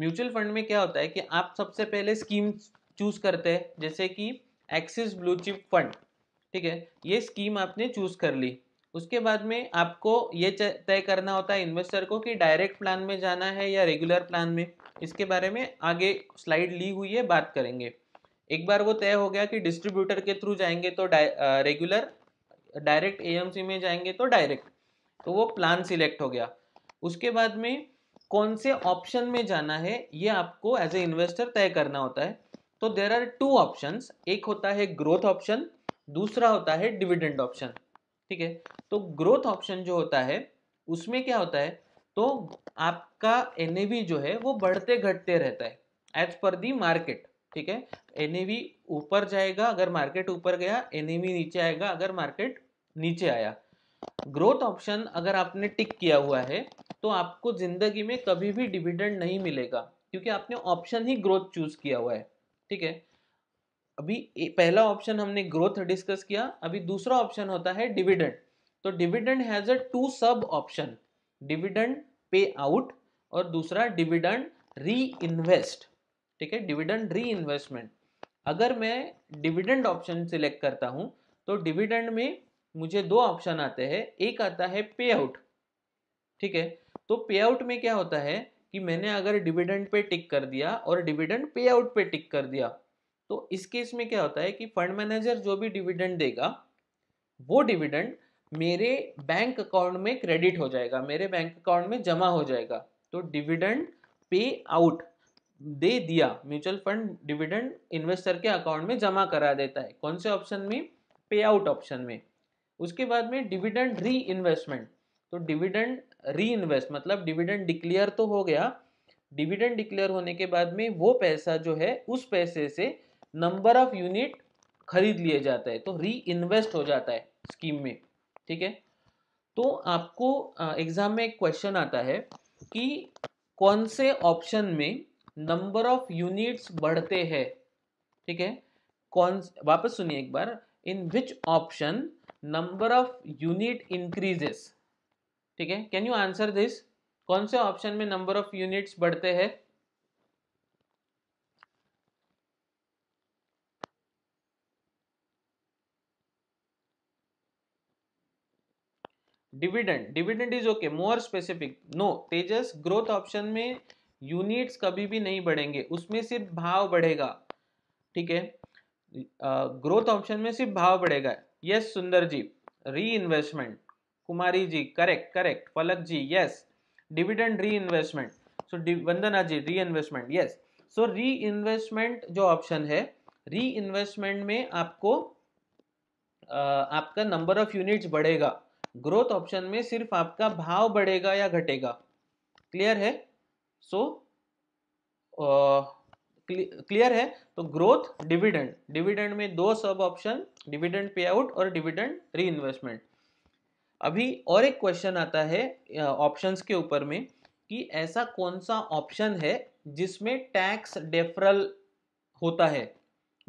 mutual fund में क्या होता है कि आप सबसे पहले स्कीम चूज करते हैं जैसे कि एक्सिस ब्लू चिप फंड ठीक है ये स्कीम आपने चूज कर ली उसके बाद में आपको ये तय करना होता है इन्वेस्टर को कि डायरेक्ट प्लान में जाना है या रेगुलर प्लान में इसके बारे में आगे स्लाइड ली हुई है बात करेंगे एक बार वो तय हो गया कि डिस्ट्रीब्यूटर के थ्रू जाएंगे तो रेगुलर डायरेक्ट एएमसी में जाएंगे तो डायरेक्ट तो वो प्लान सिलेक्ट हो गया उसके बाद में कौन से ऑप्शन में जाना है ये आपको एज ए इन्वेस्टर तय करना होता है तो देर आर टू ऑप्शन एक होता है ग्रोथ ऑप्शन दूसरा होता है डिविडेंड ऑप्शन ठीक है तो ग्रोथ ऑप्शन जो होता है उसमें क्या होता है तो आपका एन जो है वो बढ़ते घटते रहता है एज पर दी मार्केट ठीक है एन ऊपर जाएगा अगर मार्केट ऊपर गया एन नीचे आएगा अगर मार्केट नीचे आया ग्रोथ ऑप्शन अगर आपने टिक किया हुआ है तो आपको जिंदगी में कभी भी डिविडेंड नहीं मिलेगा क्योंकि आपने ऑप्शन ही ग्रोथ चूज किया हुआ है ठीक है अभी पहला ऑप्शन हमने ग्रोथ डिस्कस किया अभी दूसरा ऑप्शन होता है डिविडेंड तो dividend has a two sub option dividend pay out और दूसरा डिविडेंड री इन्वेस्ट ठीक है डिविडेंड री इन्वेस्टमेंट अगर मैं डिविडेंड ऑप्शन सिलेक्ट करता हूं तो डिविडेंड में मुझे दो ऑप्शन आते हैं एक आता है पे आउट ठीक है तो पे आउट में क्या होता है कि मैंने अगर डिविडेंड पे टिक कर दिया और डिविडेंड पे आउट पे टिक कर दिया तो इस केस में क्या होता है कि फंड मैनेजर जो भी डिविडेंड देगा वो डिविडेंड मेरे बैंक अकाउंट में क्रेडिट हो जाएगा मेरे बैंक अकाउंट में जमा हो जाएगा तो डिविडेंड पे आउट दे दिया म्यूचुअल फंड डिविडेंड इन्वेस्टर के अकाउंट में जमा करा देता है कौन से ऑप्शन में पे आउट ऑप्शन में उसके बाद में डिविडेंड री इन्वेस्टमेंट तो डिविडेंड री इन्वेस्ट मतलब डिविडेंड डिक्लेयर तो हो गया डिविडेंड डिक्लेयर होने के बाद में वो पैसा जो है उस पैसे से नंबर ऑफ यूनिट खरीद लिए जाता है तो री इन्वेस्ट हो जाता है स्कीम में ठीक है तो आपको एग्जाम में एक क्वेश्चन आता है कि कौन से ऑप्शन में नंबर ऑफ यूनिट्स बढ़ते हैं ठीक है कौन वापस सुनिए एक बार in which option number of unit increases ठीक है कैन यू आंसर दिस कौन से ऑप्शन में नंबर ऑफ यूनिट्स बढ़ते हैं dividend dividend is okay more specific no Tejas growth option में यूनिट्स कभी भी नहीं बढ़ेंगे उसमें सिर्फ भाव बढ़ेगा ठीक है ग्रोथ ऑप्शन में सिर्फ भाव बढ़ेगा yes Sundar ji reinvestment Kumari ji correct correct Falak ji yes dividend reinvestment so Vandana ji reinvestment yes so री इन्वेस्टमेंट जो ऑप्शन है री इन्वेस्टमेंट में आपको आ, आपका नंबर ऑफ यूनिट्स बढ़ेगा ग्रोथ ऑप्शन में सिर्फ आपका भाव बढ़ेगा या घटेगा क्लियर है सो so, क्लियर है तो ग्रोथ डिविडेंड डिविडेंड में दो sub option dividend pay out और डिविडेंड री इन्वेस्टमेंट अभी और एक क्वेश्चन आता है ऑप्शंस के ऊपर में कि ऐसा कौन सा ऑप्शन है जिसमें टैक्स डेफरल होता है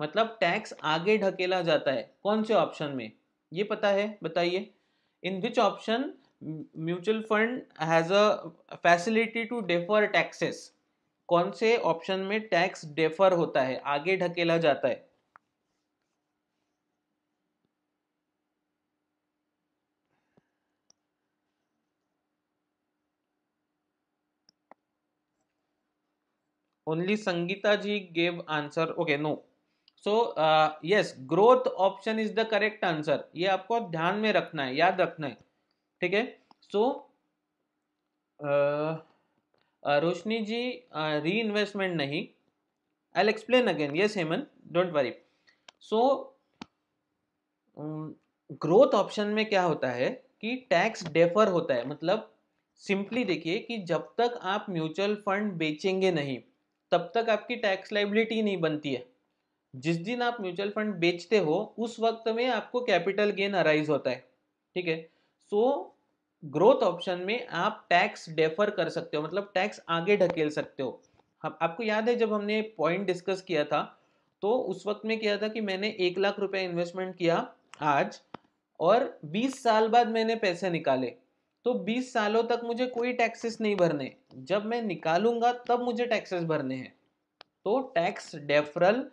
मतलब टैक्स आगे ढकेला जाता है कौन से ऑप्शन में ये पता है बताइए in which option mutual fund has a facility to defer taxes कौन से ऑप्शन में टैक्स डेफर होता है आगे ढकेला जाता है only Sangeeta ji gave answer okay no so yes growth option is the correct answer ये आपको ध्यान में रखना है याद रखना है ठीक है सो uh, रोशनी जी री इन्वेस्टमेंट नहीं I'll explain again yes Heman don't worry so growth option में क्या होता है कि टैक्स डेफर होता है मतलब सिंपली देखिए कि जब तक आप म्यूचुअल फंड बेचेंगे नहीं तब तक आपकी टैक्स लाइबिलिटी नहीं बनती है जिस दिन आप म्यूचुअल फंड बेचते हो उस वक्त में आपको कैपिटल गेन अराइज होता है ठीक है सो ग्रोथ ऑप्शन में आप टैक्स डेफर कर सकते हो मतलब टैक्स आगे ढकेल सकते हो हम आपको याद है जब हमने पॉइंट डिस्कस किया था तो उस वक्त में किया था कि मैंने एक लाख रुपए इन्वेस्टमेंट किया आज और 20 साल बाद मैंने पैसे निकाले तो 20 सालों तक मुझे कोई टैक्सेस नहीं भरने जब मैं निकालूंगा तब मुझे टैक्सेस भरने हैं तो tax deferral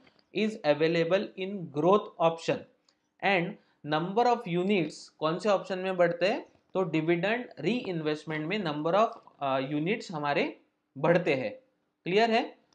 is available in growth option and number of units कौन से ऑप्शन में बढ़ते हैं तो डिविडेंड री इन्वेस्टमेंट में नंबर ऑफ यूनिट्स हमारे बढ़ते हैं क्लियर है